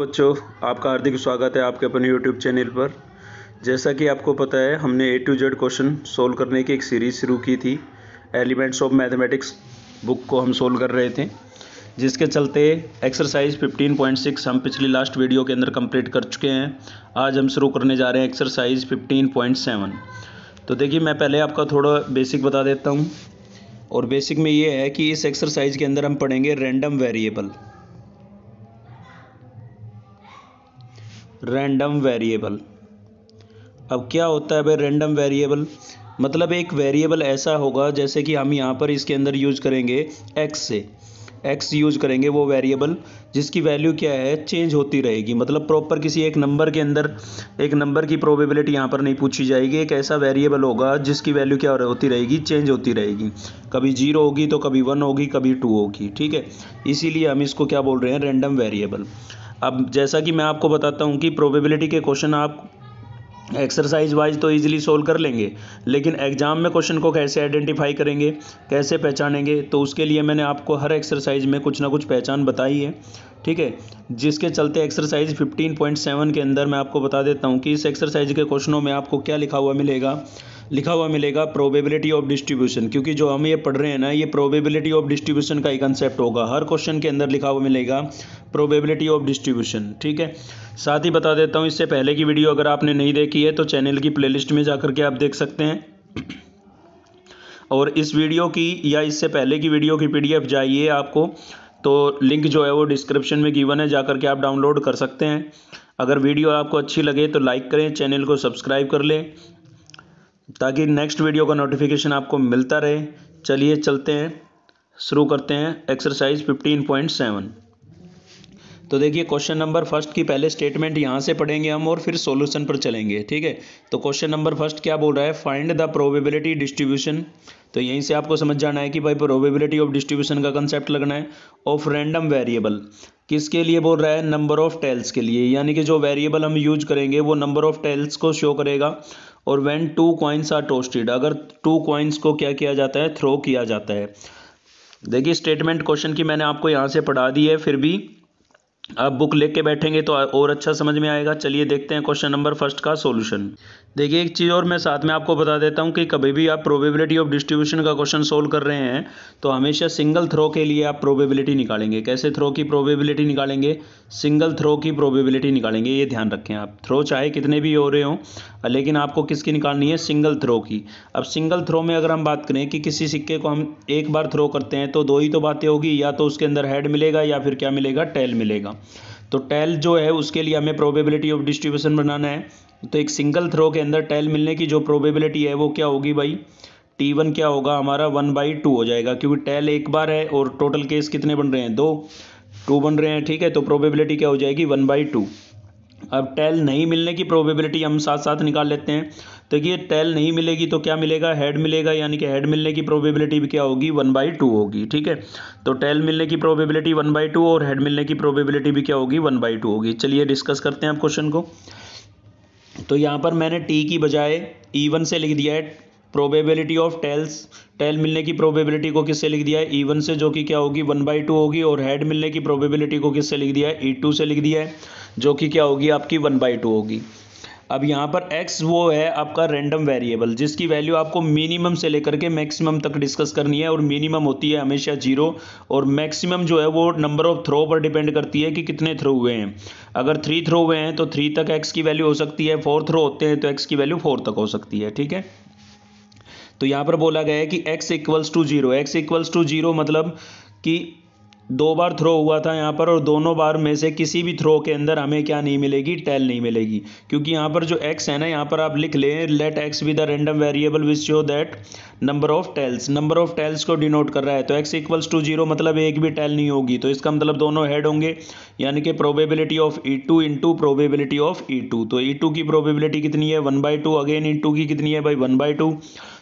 बच्चों आपका हार्दिक स्वागत है आपके अपने YouTube चैनल पर जैसा कि आपको पता है हमने A to Z question solve करने की एक सीरीज़ शुरू की थी एलिमेंट्स ऑफ मैथमेटिक्स बुक को हम सोल्व कर रहे थे जिसके चलते एक्सरसाइज 15.6 हम पिछली लास्ट वीडियो के अंदर कंप्लीट कर चुके हैं आज हम शुरू करने जा रहे हैं एक्सरसाइज फिफ्टीन तो देखिए मैं पहले आपका थोड़ा बेसिक बता देता हूँ और बेसिक में ये है कि इस एक्सरसाइज के अंदर हम पढ़ेंगे रेंडम वेरिएबल रैंडम वेरिएबल अब क्या होता है भाई रैंडम वेरिएबल मतलब एक वेरिएबल ऐसा होगा जैसे कि हम यहाँ पर इसके अंदर यूज करेंगे एक्स से एक्स यूज करेंगे वो वेरिएबल जिसकी वैल्यू क्या है चेंज होती रहेगी मतलब प्रॉपर किसी एक नंबर के अंदर एक नंबर की प्रोबेबिलिटी यहाँ पर नहीं पूछी जाएगी एक ऐसा वेरिएबल होगा जिसकी वैल्यू क्या होती रहेगी चेंज होती रहेगी कभी जीरो होगी तो कभी वन होगी कभी टू होगी ठीक है इसीलिए हम इसको क्या बोल रहे हैं रेंडम वेरिएबल अब जैसा कि मैं आपको बताता हूँ कि प्रोबेबिलिटी के क्वेश्चन आप एक्सरसाइज वाइज तो इजीली सोल्व कर लेंगे लेकिन एग्ज़ाम में क्वेश्चन को कैसे आइडेंटिफाई करेंगे कैसे पहचानेंगे तो उसके लिए मैंने आपको हर एक्सरसाइज में कुछ ना कुछ पहचान बताई है ठीक है जिसके चलते एक्सरसाइज 15.7 के अंदर मैं आपको बता देता हूँ कि इस एक्सरसाइज के क्वेश्चनों में आपको क्या लिखा हुआ मिलेगा लिखा हुआ मिलेगा प्रोबेबिलिटी ऑफ डिस्ट्रीब्यूशन क्योंकि जो हम ये पढ़ रहे हैं ना ये प्रोबेबिलिटी ऑफ डिस्ट्रीब्यूशन का ही कंसेप्ट होगा हर क्वेश्चन के अंदर लिखा हुआ मिलेगा प्रोबेबिलिटी ऑफ डिस्ट्रीब्यूशन ठीक है साथ ही बता देता हूँ इससे पहले की वीडियो अगर आपने नहीं देखी है तो चैनल की प्ले में जा के आप देख सकते हैं और इस वीडियो की या इससे पहले की वीडियो की पीडीएफ जाइए आपको तो लिंक जो है वो डिस्क्रिप्शन में गिवन है जा कर के आप डाउनलोड कर सकते हैं अगर वीडियो आपको अच्छी लगे तो लाइक करें चैनल को सब्सक्राइब कर लें ताकि नेक्स्ट वीडियो का नोटिफिकेशन आपको मिलता रहे चलिए चलते हैं शुरू करते हैं एक्सरसाइज 15.7 तो देखिए क्वेश्चन नंबर फर्स्ट की पहले स्टेटमेंट यहाँ से पढ़ेंगे हम और फिर सॉल्यूशन पर चलेंगे ठीक है तो क्वेश्चन नंबर फर्स्ट क्या बोल रहा है फाइंड द प्रोबेबिलिटी डिस्ट्रीब्यूशन तो यहीं से आपको समझ जाना है कि भाई प्रोबेबिलिटी ऑफ डिस्ट्रीब्यूशन का कंसेप्ट लगना है ऑफ रैंडम वेरिएबल किसके लिए बोल रहा है नंबर ऑफ टेल्स के लिए यानी कि जो वेरिएबल हम यूज करेंगे वो नंबर ऑफ टेल्स को शो करेगा और when two coins are tossed अगर टू कॉइन्स को क्या किया जाता है थ्रो किया जाता है देखिए स्टेटमेंट क्वेश्चन की मैंने आपको यहाँ से पढ़ा दी है फिर भी आप बुक लेके बैठेंगे तो और अच्छा समझ में आएगा चलिए देखते हैं क्वेश्चन नंबर फर्स्ट का सॉल्यूशन देखिए एक चीज़ और मैं साथ में आपको बता देता हूँ कि कभी भी आप प्रोबेबिलिटी ऑफ डिस्ट्रीब्यूशन का क्वेश्चन सोल्व कर रहे हैं तो हमेशा सिंगल थ्रो के लिए आप प्रोबेबिलिटी निकालेंगे कैसे थ्रो की प्रोबेबिलिटी निकालेंगे सिंगल थ्रो की प्रोबेबिलिटी निकालेंगे ये ध्यान रखें आप थ्रो चाहे कितने भी हो रहे हों लेकिन आपको किसकी निकालनी है सिंगल थ्रो की अब सिंगल थ्रो में अगर हम बात करें कि किसी सिक्के को हम एक बार थ्रो करते हैं तो दो ही तो बातें होगी या तो उसके अंदर हेड मिलेगा या फिर क्या मिलेगा टेल मिलेगा होगा तो टेल जो है उसके लिए हमें प्रोबेबिलिटी ऑफ डिस्ट्रीब्यूशन बनाना है तो एक सिंगल थ्रो के अंदर टेल मिलने की जो प्रोबेबिलिटी है वो क्या होगी भाई टी वन क्या होगा हमारा वन बाई टू हो जाएगा क्योंकि टेल एक बार है और टोटल केस कितने बन रहे हैं दो टू बन रहे हैं ठीक है तो प्रोबेबिलिटी क्या हो जाएगी वन बाई टू अब टेल नहीं मिलने की प्रोबेबिलिटी हम साथ साथ निकाल लेते हैं देखिए तो टेल नहीं मिलेगी तो क्या मिलेगा हेड मिलेगा यानी कि हेड मिलने की प्रोबेबिलिटी भी क्या होगी वन बाई टू होगी ठीक है तो टेल मिलने की प्रोबेबिलिटी वन बाई टू और हेड मिलने की प्रोबेबिलिटी भी क्या होगी वन बाई टू होगी चलिए डिस्कस करते हैं आप क्वेश्चन को तो यहाँ पर मैंने टी की बजाय ई e से लिख दिया है प्रोबेबिलिटी ऑफ टेल्स टेल मिलने की प्रोबेबिलिटी को किससे लिख दिया है ई e वन से जो कि क्या होगी वन बाई टू होगी और हेड मिलने की प्रोबेबिलिटी को किससे लिख दिया है ई e टू से लिख दिया है जो कि क्या होगी आपकी वन बाई टू होगी अब यहाँ पर x वो है आपका रेंडम वेरिएबल जिसकी वैल्यू आपको मिनिमम से लेकर के मैक्सिमम तक डिस्कस करनी है और मिनिमम होती है हमेशा जीरो और मैक्सिमम जो है वो नंबर ऑफ थ्रो पर डिपेंड करती है कि कितने थ्रो हुए हैं अगर थ्री थ्रो हुए हैं तो थ्री तक एक्स की वैल्यू हो सकती है फोर थ्रो होते हैं तो एक्स की वैल्यू फोर तक हो सकती है ठीक है तो यहाँ पर बोला गया है कि x equals to zero x equals to zero मतलब कि दो बार थ्रो हुआ था यहाँ पर और दोनों बार में से किसी भी थ्रो के अंदर हमें क्या नहीं मिलेगी टेल नहीं मिलेगी क्योंकि यहाँ पर जो एक्स है ना यहाँ पर आप लिख लें let x with the random variable which show that number of tails number of tails को डिनोट कर रहा है तो एक्स इक्वल्स टू जीरो मतलब एक भी टेल नहीं होगी तो इसका मतलब दोनों हेड होंगे यानी कि probability of E two to probability of E two तो ई e टू की प्रोबेबिलिटी कितनी है one by two again E two की कितनी है भाई वन बाई टू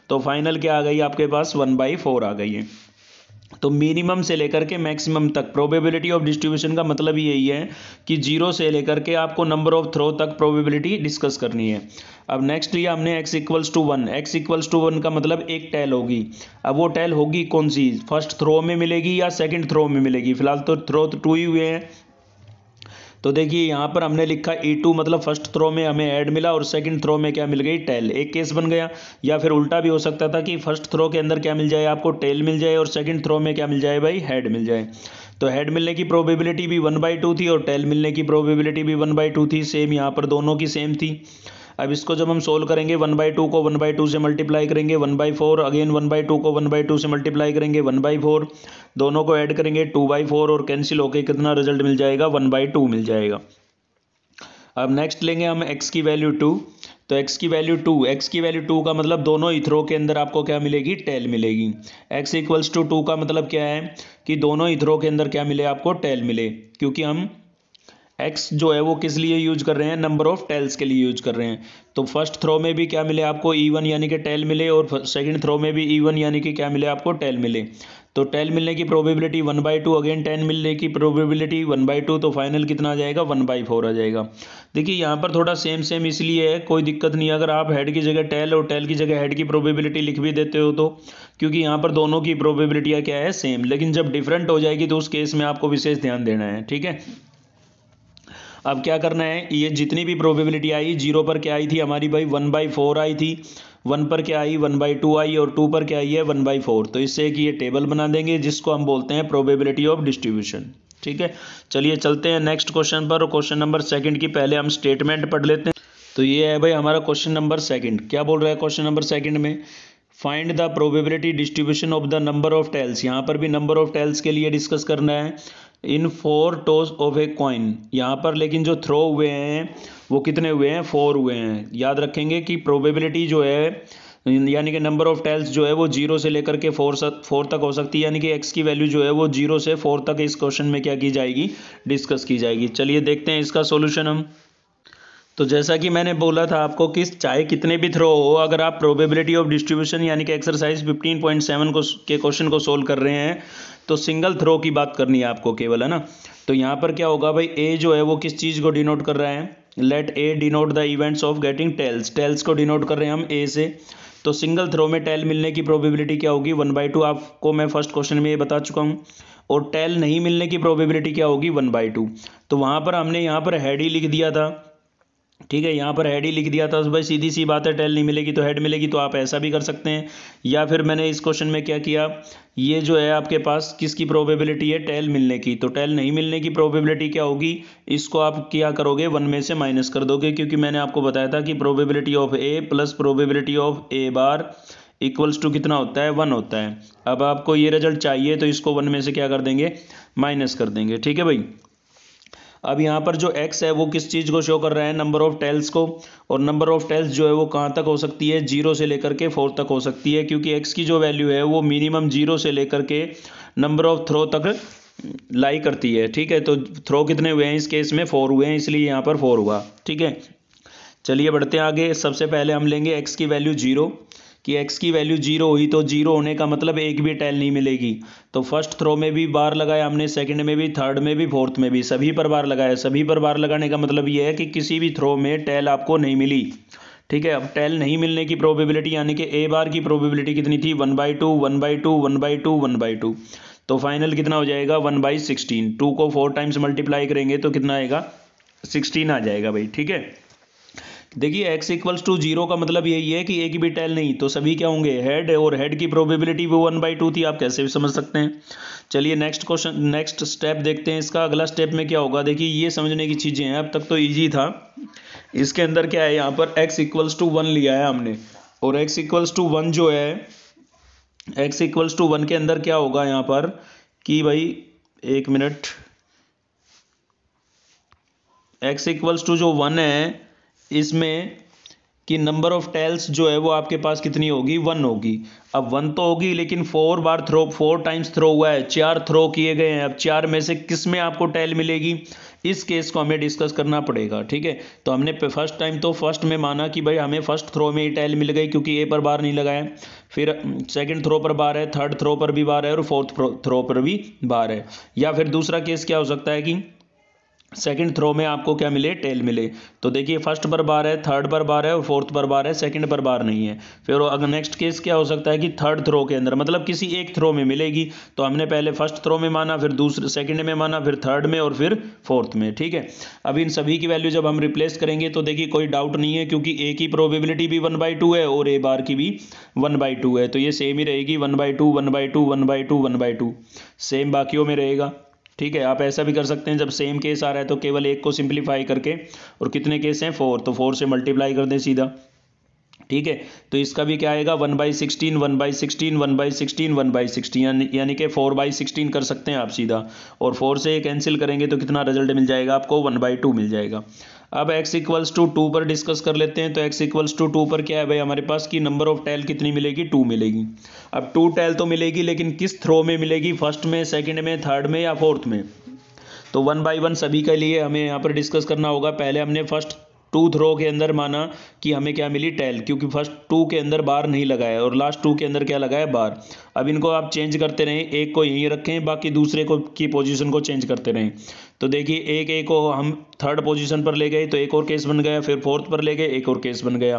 तो फाइनल क्या आ गई आपके पास वन बाई फोर आ गई है तो मिनिमम से लेकर के मैक्सिमम तक प्रोबेबिलिटी ऑफ डिस्ट्रीब्यूशन का मतलब यही है कि जीरो से लेकर के आपको नंबर ऑफ थ्रो तक प्रोबेबिलिटी डिस्कस करनी है अब नेक्स्ट लिया हमने x equals to one x equals to one का मतलब एक टैल होगी अब वो टैल होगी कौन सी फर्स्ट थ्रो में मिलेगी या सेकंड थ्रो में मिलेगी फिलहाल तो थ्रो तो टू ही हुए हैं तो देखिए यहाँ पर हमने लिखा ई e टू मतलब फर्स्ट थ्रो में हमें ऐड मिला और सेकंड थ्रो में क्या मिल गई टेल एक केस बन गया या फिर उल्टा भी हो सकता था कि फर्स्ट थ्रो के अंदर क्या मिल जाए आपको टेल मिल जाए और सेकंड थ्रो में क्या मिल जाए भाई हेड मिल जाए तो हेड मिलने की प्रोबेबिलिटी भी वन बाई टू थी और टेल मिलने की प्रोबेबिलिटी भी वन बाई टू थी सेम यहाँ पर दोनों की सेम थी अब इसको जब हम सोल्व करेंगे वन बाई टू को वन बाई टू से मल्टीप्लाई करेंगे one by four again one by two को वन बाई टू से मल्टीप्लाई करेंगे वन बाई फोर दोनों को ऐड करेंगे टू बाई फोर और कैंसिल होकर कितना रिजल्ट मिल जाएगा वन बाई टू मिल जाएगा अब नेक्स्ट लेंगे हम एक्स की वैल्यू टू तो एक्स की वैल्यू टू एक्स की वैल्यू टू का मतलब दोनों इथरो के अंदर आपको क्या मिलेगी टेल मिलेगी एक्स इक्वल्स टू टू का मतलब क्या है कि दोनों इथरो के अंदर क्या मिले आपको टेल मिले क्योंकि हम एक्स जो है वो किस लिए यूज कर रहे हैं नंबर ऑफ टेल्स के लिए यूज कर रहे हैं तो फर्स्ट थ्रो में भी क्या मिले आपको ईवन e यानी कि टेल मिले और सेकंड थ्रो में भी ई e वन यानी कि क्या मिले आपको टेल मिले तो टेल मिलने की probability one by two again टेन मिलने की प्रोबेबिलिटी वन बाई टू तो फाइनल कितना आ जाएगा वन बाई फोर आ जाएगा देखिए यहाँ पर थोड़ा सेम सेम इसलिए है कोई दिक्कत नहीं अगर आप हेड की जगह टेल और टेल की जगह हेड की प्रोबेबिलिटी लिख भी देते हो तो क्योंकि यहाँ पर दोनों की प्रोबेबिलिटियाँ क्या है सेम लेकिन जब डिफरेंट हो जाएगी तो उस केस में आपको विशेष ध्यान देना है ठीक है अब क्या करना है ये जितनी भी प्रोबेबिलिटी आई जीरो पर क्या आई थी हमारी भाई वन बाई फोर आई थी वन पर क्या आई वन बाई टू आई और टू पर क्या आई है वन बाई फोर तो इससे एक ये टेबल बना देंगे जिसको हम बोलते हैं प्रोबेबिलिटी ऑफ डिस्ट्रीब्यूशन ठीक है चलिए चलते हैं नेक्स्ट क्वेश्चन पर क्वेश्चन नंबर सेकंड की पहले हम स्टेटमेंट पढ़ लेते हैं तो ये है भाई हमारा क्वेश्चन नंबर सेकंड क्या बोल रहा है क्वेश्चन नंबर सेकेंड में find the probability distribution of the number of tails यहाँ पर भी नंबर ऑफ टेल्स के लिए डिस्कस करना है in four toss of a coin यहाँ पर लेकिन जो थ्रो हुए हैं वो कितने हुए हैं फोर हुए हैं याद रखेंगे कि प्रोबेबिलिटी जो है यानी कि नंबर ऑफ टेल्स जो है वो जीरो से लेकर के फोर फोर तक हो सकती है यानी कि एक्स की वैल्यू जो है वो जीरो से फोर तक इस क्वेश्चन में क्या की जाएगी डिस्कस की जाएगी चलिए देखते हैं इसका सोल्यूशन हम तो जैसा कि मैंने बोला था आपको कि चाहे कितने भी थ्रो हो अगर आप प्रोबेबिलिटी ऑफ डिस्ट्रीब्यूशन यानी कि एक्सरसाइज 15.7 को के क्वेश्चन को सोल्व कर रहे हैं तो सिंगल थ्रो की बात करनी है आपको केवल है ना तो यहाँ पर क्या होगा भाई ए जो है वो किस चीज़ को डिनोट कर रहा है let A denote the events of getting tails tails को डिनोट कर रहे हैं हम ए से तो सिंगल थ्रो में टेल मिलने की प्रोबेबिलिटी क्या होगी वन बाई टू आपको मैं फर्स्ट क्वेश्चन में ये बता चुका हूँ और टेल नहीं मिलने की प्रोबेबिलिटी क्या होगी वन बाई टू तो वहाँ पर हमने यहाँ पर हेड ही लिख दिया था ठीक है यहाँ पर हेड ही लिख दिया था भाई सीधी सी बात है टेल नहीं मिलेगी तो हेड मिलेगी तो आप ऐसा भी कर सकते हैं या फिर मैंने इस क्वेश्चन में क्या किया ये जो है आपके पास किसकी प्रोबेबिलिटी है टेल मिलने की तो टेल नहीं मिलने की प्रोबेबिलिटी क्या होगी इसको आप क्या करोगे वन में से माइनस कर दोगे क्योंकि मैंने आपको बताया था कि probability of A plus probability of A bar equals to कितना होता है वन होता है अब आपको ये रिजल्ट चाहिए तो इसको वन में से क्या कर देंगे माइनस कर देंगे ठीक है भाई अब यहाँ पर जो एक्स है वो किस चीज़ को शो कर रहा है नंबर ऑफ टेल्स को और नंबर ऑफ टेल्स जो है वो कहाँ तक हो सकती है जीरो से लेकर के फोर तक हो सकती है क्योंकि एक्स की जो वैल्यू है वो मिनिमम जीरो से लेकर के नंबर ऑफ थ्रो तक लाई करती है ठीक है तो थ्रो कितने हुए हैं इस केस में फोर हुए हैं इसलिए यहाँ पर फोर हुआ ठीक है चलिए बढ़ते हैं आगे सबसे पहले हम लेंगे एक्स की वैल्यू जीरो कि एक्स की वैल्यू जीरो हुई तो जीरो होने का मतलब एक भी टैल नहीं मिलेगी तो फर्स्ट थ्रो में भी बार लगाया हमने सेकंड में भी थर्ड में भी फोर्थ में भी सभी पर बार लगाया सभी पर बार लगाने का मतलब ये है कि किसी भी थ्रो में टैल आपको नहीं मिली ठीक है अब टेल नहीं मिलने की प्रोबेबिलिटी यानी कि ए बार की प्रोबेबिलिटी कितनी थी one by two one by two one by two one by two तो फाइनल कितना हो जाएगा वन बाई सिक्सटीन टू को फोर टाइम्स मल्टीप्लाई करेंगे तो कितना आएगा सिक्सटीन आ जाएगा भाई ठीक है देखिए x इक्वल्स टू जीरो का मतलब यही है कि एक भी टेल नहीं तो सभी क्या होंगे हेड और हेड की प्रोबेबिलिटी वो वन बाई टू थी आप कैसे भी समझ सकते हैं चलिए नेक्स्ट क्वेश्चन नेक्स्ट स्टेप देखते हैं इसका अगला स्टेप में क्या होगा देखिए ये समझने की चीज़ें हैं अब तक तो ईजी था इसके अंदर क्या है यहाँ पर एक्स इक्वल्स टू वन लिया है हमने और एक्स इक्वल्स टू वन जो है एक्स इक्वल्स टू वन के अंदर क्या होगा यहाँ पर कि भाई एक मिनट एक्स इक्वल्स टू जो वन है इसमें कि नंबर ऑफ टेल्स जो है वो आपके पास कितनी होगी वन होगी अब वन तो होगी लेकिन फोर बार थ्रो फोर टाइम्स थ्रो हुआ है चार थ्रो किए गए हैं अब चार में से किस में आपको टेल मिलेगी इस केस को हमें डिस्कस करना पड़ेगा ठीक है तो हमने फर्स्ट टाइम तो फर्स्ट में माना कि भाई हमें फर्स्ट थ्रो में ही टेल मिल गई क्योंकि ए पर बार नहीं लगाया फिर सेकंड हम्म, थ्रो पर बार है थर्ड थ्रो पर भी बार है और फोर्थ थ्रो पर भी बार है या फिर दूसरा केस क्या हो सकता है कि सेकंड थ्रो में आपको क्या मिले टेल मिले तो देखिए फर्स्ट पर बार है थर्ड पर बार है और फोर्थ पर बार है सेकंड पर बार नहीं है फिर अगर नेक्स्ट केस क्या हो सकता है कि थर्ड थ्रो के अंदर मतलब किसी एक थ्रो में मिलेगी तो हमने पहले फर्स्ट थ्रो में माना फिर दूसरे सेकंड में माना फिर थर्ड में और फिर फोर्थ में ठीक है अब इन सभी की वैल्यू जब हम रिप्लेस करेंगे तो देखिए कोई डाउट नहीं है क्योंकि ए की प्रोबेबिलिटी भी वन बाई है और ए बार की भी वन बाई है तो ये सेम ही रहेगी one by two one by two one by two one by two same बाकियों में रहेगा ठीक है आप ऐसा भी कर सकते हैं जब सेम केस आ रहा है तो केवल एक को सिंप्लीफाई करके और कितने केस हैं फोर तो फोर से मल्टीप्लाई कर दें सीधा ठीक है तो इसका भी क्या आएगा one by sixteen one by sixteen one by sixteen one by sixteen यानी कि फोर बाई सिक्सटीन कर सकते हैं आप सीधा और फोर से कैंसिल करेंगे तो कितना रिजल्ट मिल जाएगा आपको वन बाई टू मिल जाएगा अब एक्स इक्वल्स टू टू पर डिस्कस कर लेते हैं तो एक्स इक्वल्स टू टू पर क्या है भाई हमारे पास कि नंबर ऑफ टैल कितनी मिलेगी टू मिलेगी अब टू टैल तो मिलेगी लेकिन किस थ्रो में मिलेगी फर्स्ट में सेकेंड में थर्ड में या फोर्थ में तो वन बाई वन सभी के लिए हमें यहाँ पर डिस्कस करना होगा पहले हमने फर्स्ट टू थ्रो के अंदर माना कि हमें क्या मिली टेल क्योंकि फर्स्ट टू के अंदर बार नहीं लगाया और लास्ट टू के अंदर क्या लगाया बार अब इनको आप चेंज करते रहें एक को यहीं रखें बाकी दूसरे को की पोजीशन को चेंज करते रहें तो देखिए एक एक को हम थर्ड पोजीशन पर ले गए तो एक और केस बन गया फिर फोर्थ पर ले गए एक और केस बन गया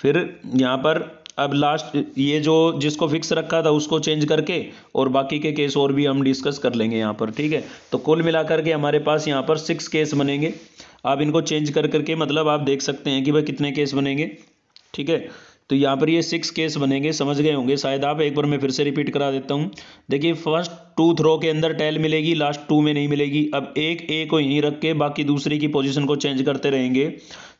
फिर यहाँ पर अब लास्ट ये जो जिसको फिक्स रखा था उसको चेंज करके और बाकी के केस और भी हम डिस्कस कर लेंगे यहाँ पर ठीक है तो कुल मिलाकर के हमारे पास यहाँ पर सिक्स केस बनेंगे आप इनको चेंज कर करके मतलब आप देख सकते हैं कि भाई कितने केस बनेंगे ठीक है तो यहाँ पर ये सिक्स केस बनेंगे समझ गए होंगे शायद आप एक बार मैं फिर से रिपीट करा देता हूँ देखिए फर्स्ट टू थ्रो के अंदर टेल मिलेगी लास्ट टू में नहीं मिलेगी अब एक ए को यहीं रख के बाकी दूसरी की पोजीशन को चेंज करते रहेंगे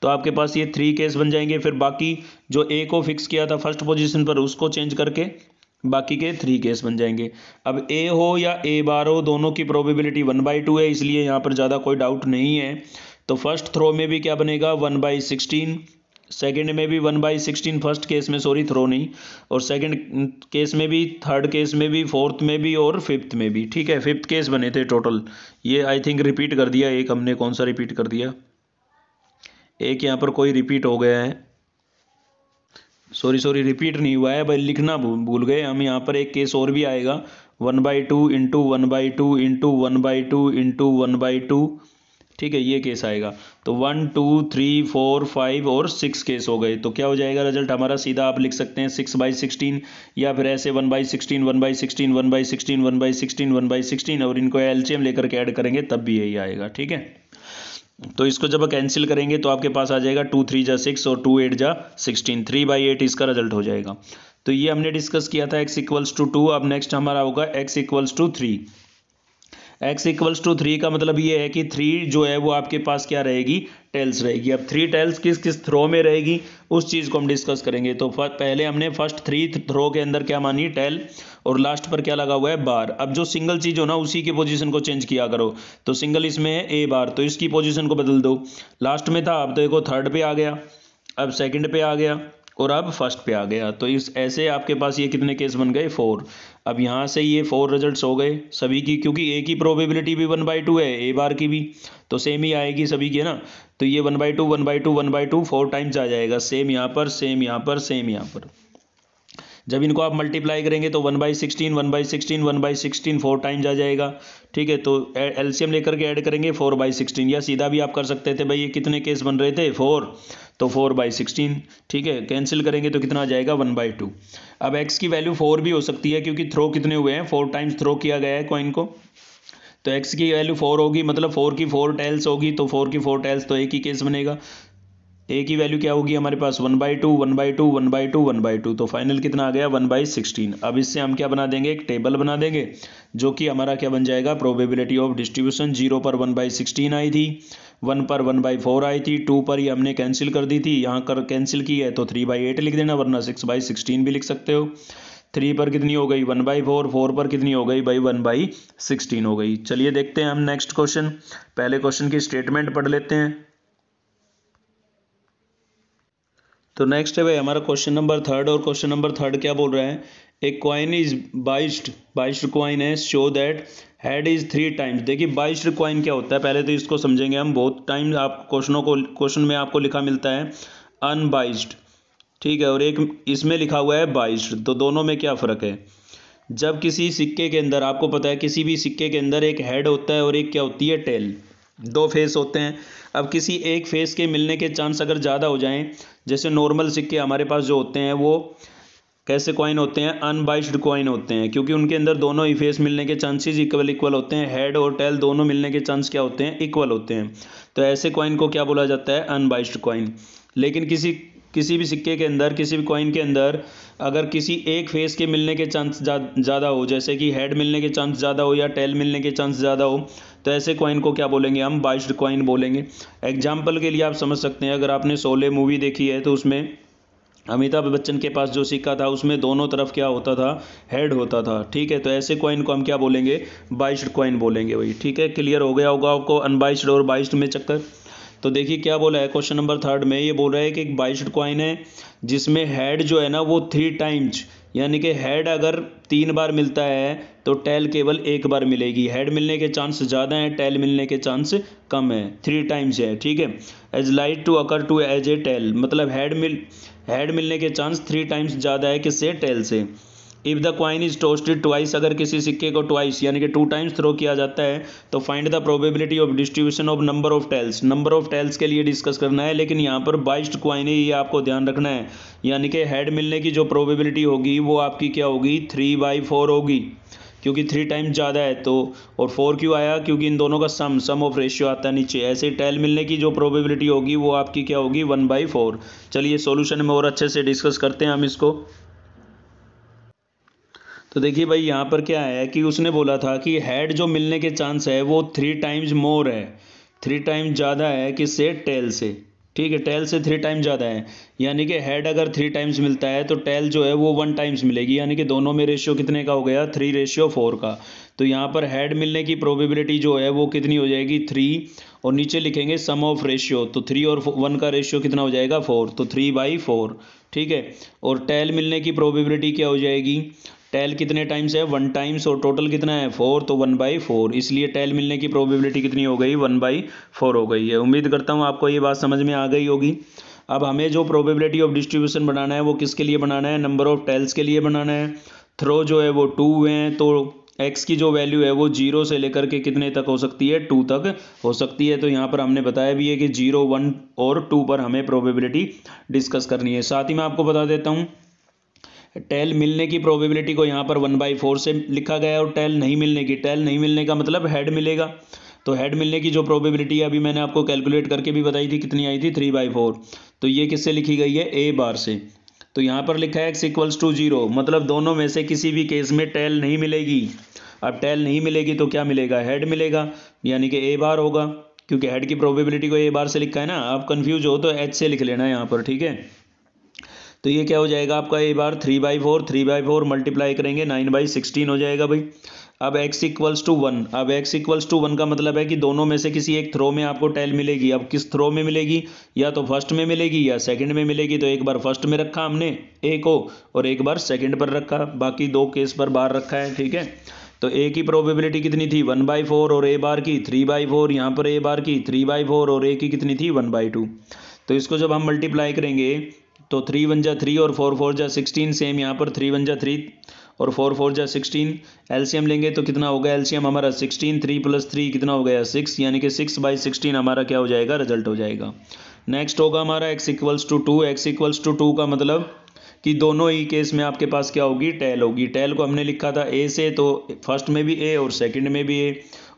तो आपके पास ये थ्री केस बन जाएंगे फिर बाकी जो ए को फिक्स किया था फर्स्ट पोजिशन पर उसको चेंज करके बाकी के थ्री केस बन जाएंगे अब ए हो या ए बार हो दोनों की प्रोबेबिलिटी वन बाई टू है इसलिए यहाँ पर ज़्यादा कोई डाउट नहीं है तो फर्स्ट थ्रो में भी क्या बनेगा वन बाई सिक्सटीन सेकेंड में भी one by sixteen first case में सॉरी थ्रो नहीं और सेकेंड केस में भी थर्ड केस में भी फोर्थ में भी और फिफ्थ में भी ठीक है फिफ्थ केस बने थे टोटल ये आई थिंक रिपीट कर दिया एक हमने कौन सा रिपीट कर दिया एक यहाँ पर कोई रिपीट हो गया है सॉरी सॉरी रिपीट नहीं हुआ है भाई लिखना भूल गए हम यहाँ पर एक केस और भी आएगा one by two into one by two into one by two into one by two ठीक है ये केस आएगा तो one two three four five और सिक्स केस हो गए तो क्या हो जाएगा रिजल्ट हमारा सीधा आप लिख सकते हैं सिक्स बाई सिक्सटीन या फिर ऐसे one by sixteen one by sixteen one by sixteen one by sixteen one by sixteen और इनको एलसीएम लेकर के ऐड करेंगे तब भी यही आएगा ठीक है तो इसको जब कैंसिल करेंगे तो आपके पास आ जाएगा टू थ्री जा सिक्स और टू एट जा सिक्सटीन थ्री बाई एट इसका रिजल्ट हो जाएगा तो ये हमने डिस्कस किया था एक्स इक्वल्स टू टू अब नेक्स्ट हमारा होगा x equals to three x equals to three का मतलब ये है कि थ्री जो है वो आपके पास क्या रहेगी टेल्स रहेगी अब थ्री टेल्स किस किस थ्रो में रहेगी उस चीज़ को हम डिस्कस करेंगे तो पहले हमने फर्स्ट थ्री थ्रो के अंदर क्या मानी टेल और लास्ट पर क्या लगा हुआ है बार अब जो सिंगल चीज़ हो ना उसी की पोजीशन को चेंज किया करो तो सिंगल इसमें है ए बार तो इसकी पोजीशन को बदल दो लास्ट में था अब तो देखो थर्ड पे आ गया अब सेकंड पे आ गया और अब फर्स्ट पे आ गया तो इस ऐसे आपके पास ये कितने केस बन गए फोर अब यहाँ से ये फोर रिजल्ट्स हो गए सभी की क्योंकि ए की प्रोबेबिलिटी भी वन बाई टू है ए बार की भी तो सेम ही आएगी सभी की है ना तो ये one by two one by two one by two four times आ जाएगा सेम यहाँ पर सेम यहाँ पर सेम यहाँ पर जब इनको आप मल्टीप्लाई करेंगे तो one by sixteen one by sixteen one by sixteen four times आ जाएगा ठीक है तो एलसीएम लेकर के ऐड करेंगे फोर बाई सिक्सटीन या सीधा भी आप कर सकते थे भाई ये कितने केस बन रहे थे फोर तो फोर बाई सिक्सटीन ठीक है कैंसिल करेंगे तो कितना आ जाएगा वन बाई टू अब एक्स की वैल्यू फोर भी हो सकती है क्योंकि थ्रो कितने हुए हैं फोर टाइम्स थ्रो किया गया है कॉइन को तो एक्स की वैल्यू फोर होगी मतलब फोर की फोर टेल्स होगी तो फोर की फोर टेल्स तो एक ही केस बनेगा ए की वैल्यू क्या होगी हमारे पास one by two one by two one by two one by two तो फाइनल कितना आ गया वन बाई सिक्सटीन अब इससे हम क्या बना देंगे एक टेबल बना देंगे जो कि हमारा क्या बन जाएगा प्रोबेबिलिटी ऑफ डिस्ट्रीब्यूशन जीरो पर वन बाई सिक्सटीन आई थी वन पर वन बाई फोर आई थी टू पर ही हमने कैंसिल कर दी थी यहाँ कर कैंसिल की है तो थ्री बाई एट लिख देना वरना सिक्स बाई सिक्सटीन भी लिख सकते हो थ्री पर कितनी हो गई वन बाई फोर फोर पर कितनी हो गई भाई वन बाई सिक्सटीन हो गई चलिए देखते हैं हम नेक्स्ट क्वेश्चन पहले क्वेश्चन की स्टेटमेंट पढ़ लेते हैं तो नेक्स्ट है भाई हमारा क्वेश्चन नंबर थर्ड और क्वेश्चन नंबर थर्ड क्या बोल रहा है एक coin is biased biased coin है show that head is three times देखिए बाइस्ड क्वाइन क्या होता है पहले तो इसको समझेंगे हम बहुत टाइम आप क्वेश्चनों को क्वेश्चन में आपको लिखा मिलता है अनबाइस्ड ठीक है और एक इसमें लिखा हुआ है बाइस्ड तो दोनों में क्या फ़र्क है जब किसी सिक्के के अंदर आपको पता है किसी भी सिक्के के अंदर एक हेड होता है और एक क्या होती है टेल दो फेस होते हैं अब किसी एक फेस के मिलने के चांस अगर ज़्यादा हो जाएं जैसे नॉर्मल सिक्के हमारे पास जो होते हैं वो कैसे कॉइन होते हैं अनबाइस्ड कॉइन होते हैं क्योंकि उनके अंदर दोनों ही फेस मिलने के चांसेस इक्वल इक्वल होते हैं हेड और टेल दोनों मिलने के चांस क्या होते हैं इक्वल होते हैं तो ऐसे कॉइन को क्या बोला जाता है अनबाइस्ड कॉइन लेकिन किसी किसी भी सिक्के के अंदर किसी भी कॉइन के अंदर अगर किसी एक फेस के मिलने के चांस ज़्यादा हो जैसे कि हेड मिलने के चांस ज़्यादा हो या टेल मिलने के चांस ज़्यादा हो तो ऐसे कॉइन को क्या बोलेंगे हम बाइस्ड कॉइन बोलेंगे एग्जाम्पल के लिए आप समझ सकते हैं अगर आपने सोले मूवी देखी है तो उसमें अमिताभ बच्चन के पास जो सिक्का था उसमें दोनों तरफ क्या होता था हेड होता था ठीक है तो ऐसे कॉइन को हम क्या बोलेंगे बाइस्ड कॉइन बोलेंगे भाई ठीक है क्लियर हो गया होगा आपको अनबाइस्ड और बाइस्ड में चक्कर तो देखिए क्या बोला है क्वेश्चन नंबर थर्ड में ये बोल रहा है कि एक बाइसड क्वाइन है जिसमें हेड जो है ना वो थ्री टाइम्स यानी कि हेड अगर तीन बार मिलता है तो टेल केवल एक बार मिलेगी हेड मिलने के चांस ज़्यादा हैं टेल मिलने के चांस कम है थ्री टाइम्स है ठीक है एज लाइट to occur to as a tail मतलब हेड मिल हेड मिलने के चांस थ्री टाइम्स ज़्यादा है किससे टेल से if the coin is tossed twice अगर किसी सिक्के को ट्वाइस यानी कि टू टाइम्स थ्रो किया जाता है तो find the probability of distribution of number of tails number of tails के लिए डिस्कस करना है लेकिन यहाँ पर बाइस्ड क्वाइन ये आपको ध्यान रखना है यानी कि हेड मिलने की जो प्रोबेबिलिटी होगी वो आपकी क्या होगी थ्री बाई फोर होगी क्योंकि थ्री टाइम्स ज़्यादा है तो और फोर क्यों आया क्योंकि इन दोनों का सम सम ऑफ रेशियो आता है नीचे ऐसे टेल मिलने की जो प्रोबेबिलिटी होगी वो आपकी क्या होगी वन बाई फोर चलिए सोल्यूशन में और अच्छे से डिस्कस करते हैं हम इसको तो देखिए भाई यहाँ पर क्या है कि उसने बोला था कि हेड जो मिलने के चांस है वो थ्री टाइम्स मोर है थ्री टाइम ज़्यादा है कि से टेल से ठीक है टेल से थ्री टाइम ज़्यादा है यानी कि हेड अगर थ्री टाइम्स मिलता है तो टेल जो है वो वन टाइम्स मिलेगी यानी कि दोनों में रेशियो कितने का हो गया थ्री रेशियो फोर का तो यहाँ पर हेड मिलने की प्रोबेबिलिटी जो है वो कितनी हो जाएगी थ्री और नीचे लिखेंगे सम ऑफ रेशियो तो थ्री और वन का रेशियो कितना हो जाएगा फोर तो थ्री बाई फोर ठीक है और टेल मिलने की प्रोबेबिलिटी क्या हो जाएगी टेल कितने टाइम्स है वन टाइम्स और टोटल कितना है फोर तो वन बाई फोर इसलिए टेल मिलने की प्रोबेबिलिटी कितनी हो गई वन बाई फोर हो गई है उम्मीद करता हूँ आपको ये बात समझ में आ गई होगी अब हमें जो प्रोबेबिलिटी ऑफ डिस्ट्रीब्यूशन बनाना है वो किसके लिए बनाना है नंबर ऑफ टेल्स के लिए बनाना है थ्रो जो है वो टू हैं तो एक्स की जो वैल्यू है वो जीरो से लेकर के कितने तक हो सकती है टू तक हो सकती है तो यहाँ पर हमने बताया भी है कि जीरो वन और टू पर हमें प्रोबेबिलिटी डिस्कस करनी है साथ ही मैं आपको बता देता हूँ टेल मिलने की प्रोबेबिलिटी को यहाँ पर वन बाई फोर से लिखा गया है और टेल नहीं मिलने की टेल नहीं मिलने का मतलब हेड मिलेगा तो हेड मिलने की जो प्रोबेबिलिटी है अभी मैंने आपको कैलकुलेट करके भी बताई थी कितनी आई थी थ्री बाई फोर तो ये किससे लिखी गई है ए बार से तो यहाँ पर लिखा है एक्स इक्वल्स टू जीरो मतलब दोनों में से किसी भी केस में टेल नहीं मिलेगी अब टेल नहीं मिलेगी तो क्या मिलेगा हेड मिलेगा यानी कि ए बार होगा क्योंकि हेड की प्रोबेबिलिटी को ए बार से लिखा है ना आप कन्फ्यूज हो तो एच से लिख लेना यहाँ पर ठीक है तो ये क्या हो जाएगा आपका A bar three by four three by four multiply करेंगे नाइन बाई सिक्सटीन हो जाएगा भाई अब x इक्वल्स टू वन अब x इक्वल्स टू वन का मतलब है कि दोनों में से किसी एक थ्रो में आपको टेल मिलेगी अब किस थ्रो में मिलेगी या तो फर्स्ट में मिलेगी या सेकंड में मिलेगी तो एक बार फर्स्ट में रखा हमने ए को और एक बार सेकंड पर रखा बाकी दो केस पर बार रखा है ठीक है तो ए की प्रोबेबिलिटी कितनी थी वन बाई फोर और ए बार की थ्री बाई फोर यहाँ पर ए बार की थ्री बाई फोर और ए की कितनी थी वन बाई टू तो इसको जब हम मल्टीप्लाई करेंगे तो थ्री वन जा थ्री और फोर फोर जा सिक्सटीन सेम यहाँ पर थ्री वन जा थ्री और फोर फोर जा सिक्सटीन एलसीएम लेंगे तो कितना होगा एलसीएम हमारा सिक्सटीन थ्री प्लस थ्री कितना हो गया सिक्स यानी कि सिक्स बाई सिक्सटीन हमारा क्या हो जाएगा रिजल्ट हो जाएगा नेक्स्ट होगा हमारा x equals to two x equals to two का मतलब कि दोनों ही केस में आपके पास क्या होगी टेल होगी टेल को हमने लिखा था ए से तो फर्स्ट में भी ए और सेकेंड में भी ए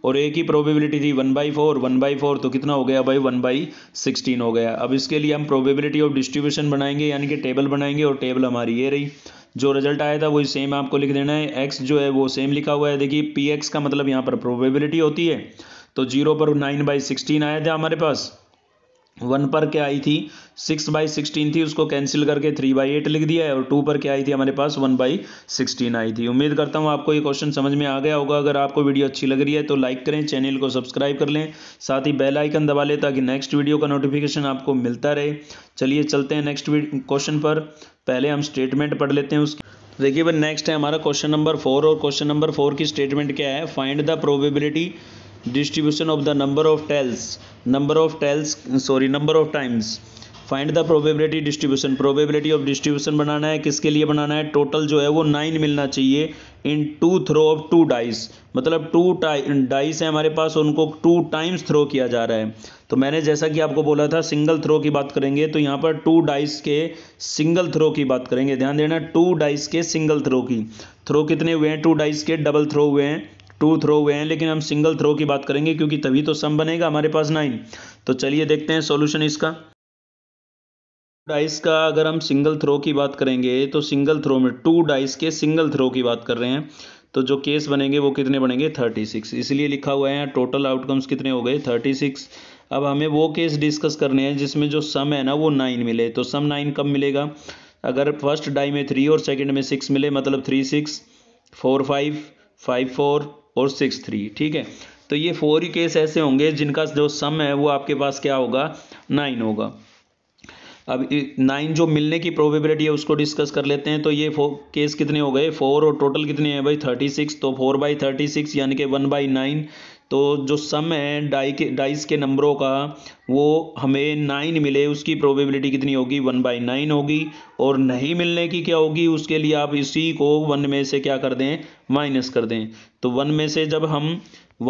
और एक ही प्रोबेबिलिटी थी one by four one by four तो कितना हो गया भाई वन बाई सिक्सटीन हो गया अब इसके लिए हम प्रोबेबिलिटी ऑफ डिस्ट्रीब्यूशन बनाएंगे यानी कि टेबल बनाएंगे और टेबल हमारी ये रही जो रिजल्ट आया था वही सेम आपको लिख देना है एक्स जो है वो सेम लिखा हुआ है देखिए पी एक्स का मतलब यहाँ पर प्रोबेबिलिटी होती है तो जीरो पर नाइन बाई सिक्सटीन आया था हमारे पास वन पर क्या आई थी सिक्स बाई सिक्सटीन थी उसको कैंसिल करके थ्री बाई एट लिख दिया है और टू पर क्या आई थी हमारे पास वन बाई सिक्सटीन आई थी उम्मीद करता हूँ आपको ये क्वेश्चन समझ में आ गया होगा अगर आपको वीडियो अच्छी लग रही है तो लाइक करें चैनल को सब्सक्राइब कर लें साथ ही बेल आइकन दबा लें ताकि नेक्स्ट वीडियो का नोटिफिकेशन आपको मिलता रहे चलिए चलते हैं नेक्स्ट क्वेश्चन पर पहले हम स्टेटमेंट पढ़ लेते हैं उस देखिए भाई नेक्स्ट है हमारा क्वेश्चन नंबर फोर और क्वेश्चन नंबर फोर की स्टेटमेंट क्या है find the probability distribution of the number of tails number of tails sorry number of times find the probability distribution probability of distribution बनाना है किसके लिए बनाना है टोटल जो है वो नाइन मिलना चाहिए in two throw of two dice मतलब टू डाइस है हमारे पास उनको टू टाइम्स थ्रो किया जा रहा है तो मैंने जैसा कि आपको बोला था सिंगल थ्रो की बात करेंगे तो यहाँ पर टू डाइस के सिंगल थ्रो की बात करेंगे ध्यान देना टू डाइस के सिंगल थ्रो की थ्रो कितने हुए हैं टू डाइस के डबल थ्रो हुए हैं टू थ्रो हुए हैं लेकिन हम सिंगल थ्रो की बात करेंगे क्योंकि तभी तो सम बनेगा हमारे पास नाइन तो चलिए देखते हैं सॉल्यूशन इसका डाइस का अगर हम सिंगल थ्रो की बात करेंगे तो सिंगल थ्रो में टू डाइस के सिंगल थ्रो की बात कर रहे हैं तो जो केस बनेंगे वो कितने बनेंगे थर्टी सिक्स इसलिए लिखा हुआ है टोटल आउटकम्स कितने हो गए थर्टी सिक्स अब हमें वो केस डिस्कस करने हैं जिसमें जो सम है ना वो नाइन मिले तो सम नाइन कब मिलेगा अगर फर्स्ट डाई में थ्री और सेकेंड में सिक्स मिले मतलब three six four five five four और सिक्स थ्री ठीक है तो ये फोर ही केस ऐसे होंगे जिनका जो सम है वो आपके पास क्या होगा नाइन होगा अब नाइन जो मिलने की प्रोबेबिलिटी है उसको डिस्कस कर लेते हैं तो ये फो केस कितने हो गए फोर और टोटल कितने हैं भाई थर्टी सिक्स तो फोर बाई थर्टी सिक्स यानी कि वन बाई नाइन तो जो सम है डाई के डाइस के नंबरों का वो हमें नाइन मिले उसकी प्रोबेबिलिटी कितनी होगी वन बाई नाइन होगी और नहीं मिलने की क्या होगी उसके लिए आप इसी को वन में से क्या कर दें माइनस कर दें तो वन में से जब हम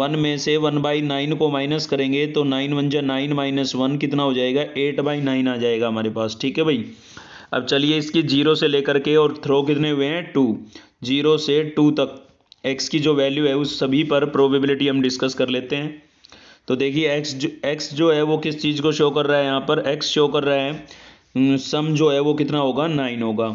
वन में से वन बाई नाइन को माइनस करेंगे तो नाइन वन जो नाइन माइनस वन कितना हो जाएगा एट बाई नाइन आ जाएगा हमारे पास ठीक है भाई अब चलिए इसकी जीरो से लेकर के और थ्रो कितने हुए हैं टू जीरो से टू तक एक्स की जो वैल्यू है उस सभी पर प्रोबेबिलिटी हम डिस्कस कर लेते हैं तो देखिए एक्स जो एक्स जो है वो किस चीज़ को शो कर रहा है यहाँ पर एक्स शो कर रहा है सम हम्म, जो है वो कितना होगा नाइन होगा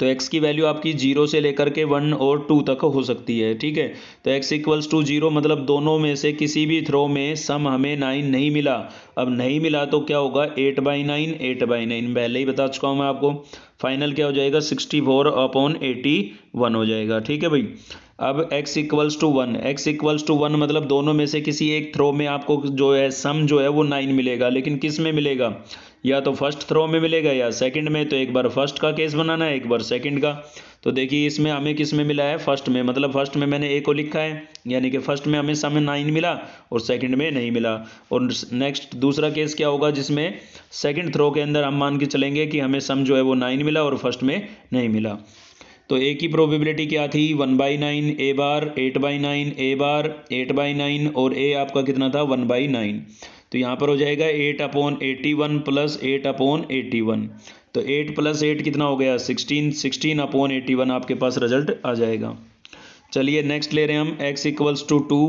तो एक्स की वैल्यू आपकी जीरो से लेकर के वन और टू तक हो सकती है ठीक है तो एक्स इक्वल्स टू जीरो मतलब दोनों में से किसी भी थ्रो में सम हमें नाइन नहीं मिला अब नहीं मिला तो क्या होगा eight by nine eight by nine पहले ही बता चुका हूँ मैं आपको फाइनल क्या हो जाएगा sixty four upon eighty one हो जाएगा ठीक है भाई अब x equals to one x equals to one मतलब दोनों में से किसी एक थ्रो में आपको जो है सम जो है वो नाइन मिलेगा लेकिन किस में मिलेगा या तो फर्स्ट थ्रो में मिलेगा या सेकंड में तो एक बार फर्स्ट का केस बनाना है एक बार सेकंड का तो देखिए इसमें हमें किस में मिला है फर्स्ट में मतलब फर्स्ट में मैंने ए को लिखा है यानी कि फर्स्ट में हमें सम नाइन मिला और सेकंड में नहीं मिला और नेक्स्ट दूसरा केस क्या होगा जिसमें सेकंड थ्रो के अंदर हम मान के चलेंगे कि हमें सम जो है वो नाइन मिला और फर्स्ट में नहीं मिला तो ए की प्रोबेबिलिटी क्या थी one by nine A bar eight by nine A bar eight by nine और ए आपका कितना था वन बाई नाइन तो यहाँ पर हो जाएगा eight upon eighty one plus eight upon eighty one तो एट प्लस एट कितना हो गया sixteen sixteen upon eighty one आपके पास रिजल्ट आ जाएगा चलिए नेक्स्ट ले रहे हैं हम एक्स इक्वल्स टू टू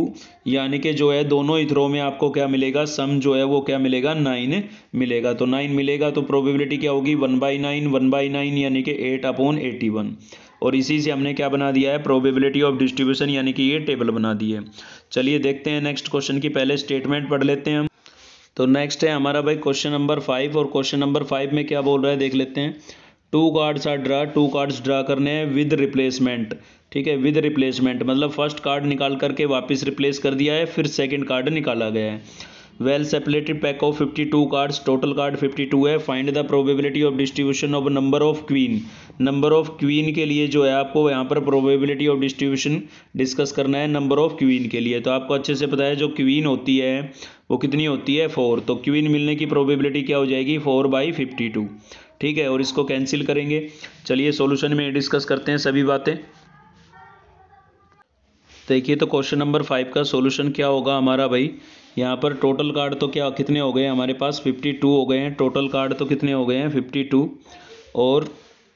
यानी कि जो है दोनों ही थ्रो में आपको क्या मिलेगा सम जो है वो क्या मिलेगा नाइन मिलेगा तो नाइन मिलेगा तो प्रोबेबिलिटी क्या होगी one by nine one by nine यानी कि एट अपॉन एटी वन और इसी से हमने क्या बना दिया है प्रोबेबिलिटी ऑफ डिस्ट्रीब्यूशन यानी कि ये टेबल बना दी है चलिए देखते हैं नेक्स्ट क्वेश्चन की पहले स्टेटमेंट पढ़ लेते हैं हम तो नेक्स्ट है हमारा भाई क्वेश्चन नंबर फाइव और क्वेश्चन नंबर फाइव में क्या बोल रहा है देख लेते हैं two cards are draw two cards draw करने हैं विद रिप्लेसमेंट ठीक है विद रिप्लेसमेंट मतलब फर्स्ट कार्ड निकाल करके वापस रिप्लेस कर दिया है फिर सेकंड कार्ड निकाला गया है well separated pack of 52 cards total card 52 है find the probability of distribution of number of queen number of queen के लिए जो है आपको यहाँ पर प्रोबेबिलिटी ऑफ डिस्ट्रीब्यूशन डिस्कस करना है नंबर ऑफ क्वीन के लिए तो आपको अच्छे से पता है जो क्वीन होती है वो कितनी होती है फोर तो क्वीन मिलने की प्रोबेबिलिटी क्या हो जाएगी फोर बाई फिफ्टी टू ठीक है और इसको कैंसिल करेंगे चलिए सोल्यूशन में डिस्कस करते हैं सभी बातें देखिए तो क्वेश्चन नंबर फाइव का सोल्यूशन क्या होगा हमारा भाई यहाँ पर टोटल कार्ड तो क्या कितने हो गए हमारे पास फिफ्टी टू हो गए हैं टोटल कार्ड तो कितने हो गए हैं फिफ्टी टू और